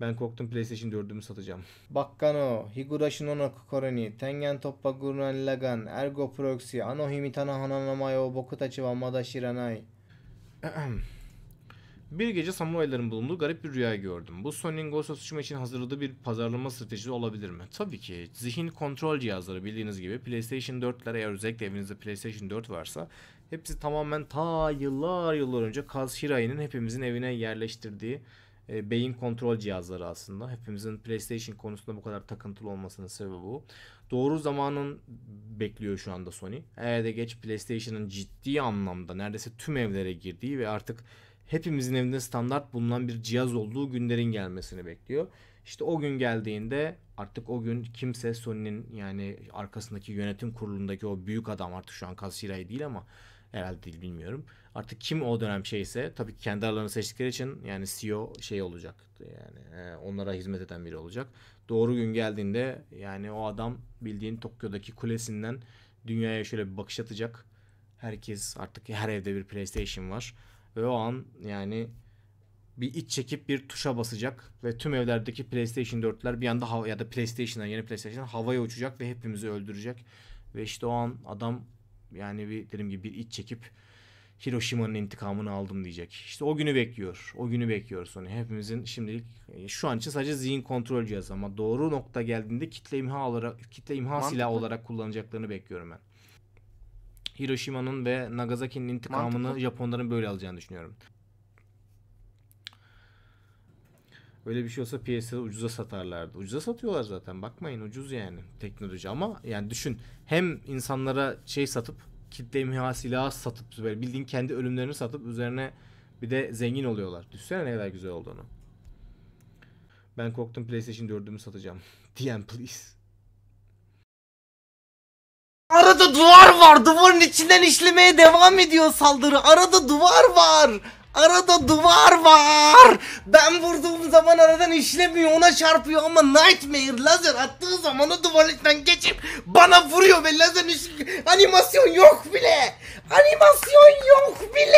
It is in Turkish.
Ben korktum PlayStation 4'ümü satacağım. Bakkano, Higura Shinono Kokoroni, Tengen Toppa Gurren Lagan, Ergo Proxy, Ano Himitana Hananamay o Bokutachi wa Mada Shiranai. Bir gece samurayların bulunduğu garip bir rüya gördüm. Bu Sony'nin Ghost of Tsushima için hazırladığı bir pazarlama stratejisi olabilir mi? Tabii ki. Zihin kontrol cihazları bildiğiniz gibi PlayStation 4'ler eğer özellikle evinizde PlayStation 4 varsa hepsi tamamen ta yıllar yıllar önce Kaz Hirai'nin hepimizin evine yerleştirdiği e, beyin kontrol cihazları aslında. Hepimizin PlayStation konusunda bu kadar takıntılı olmasının sebebi bu. Doğru zamanın bekliyor şu anda Sony. Eğer de geç PlayStation'ın ciddi anlamda neredeyse tüm evlere girdiği ve artık hepimizin evinde standart bulunan bir cihaz olduğu günlerin gelmesini bekliyor. İşte o gün geldiğinde artık o gün kimse Sony'nin yani arkasındaki yönetim kurulundaki o büyük adam artık şu an Kasira'yı değil ama Herhalde değil bilmiyorum. Artık kim o dönem şeyse tabii ki kendi aralarını seçtikleri için yani CEO şey olacak. Yani e, onlara hizmet eden biri olacak. Doğru gün geldiğinde yani o adam bildiğin Tokyo'daki kulesinden dünyaya şöyle bir bakış atacak. Herkes artık her evde bir PlayStation var. Ve o an yani bir iç çekip bir tuşa basacak ve tüm evlerdeki PlayStation 4'ler bir anda hava ya da PlayStation'dan yeni PlayStation havaya uçacak ve hepimizi öldürecek. Ve işte o an adam yani bir, dediğim gibi bir iç çekip Hiroşima'nın intikamını aldım diyecek. İşte o günü bekliyor. O günü bekliyor Sony. Hepimizin şimdilik e, şu an için sadece zihin kontrol cihazı ama doğru nokta geldiğinde kitle imha olarak kitle imha Mantıklı. silahı olarak kullanacaklarını bekliyorum ben. Hiroşima'nın ve Nagasaki'nin intikamını Mantıklı. Japonların böyle alacağını düşünüyorum. Öyle bir şey olsa piyasada ucuza satarlardı. Ucuza satıyorlar zaten bakmayın ucuz yani teknoloji ama yani düşün hem insanlara şey satıp kitle imha silahı satıp böyle bildiğin kendi ölümlerini satıp üzerine bir de zengin oluyorlar. Düşsene ne kadar güzel olduğunu. Ben korktum PlayStation 4'ümü satacağım. DM please. Arada duvar var. Duvarın içinden işlemeye devam ediyor saldırı. Arada duvar var. Arada duvar var. Ben vurduğum zaman aradan işlemiyor ona çarpıyor ama Nightmare lazer attığı zaman o duvarlıktan geçip bana vuruyor ve lazer animasyon yok bile. Animasyon yok bile.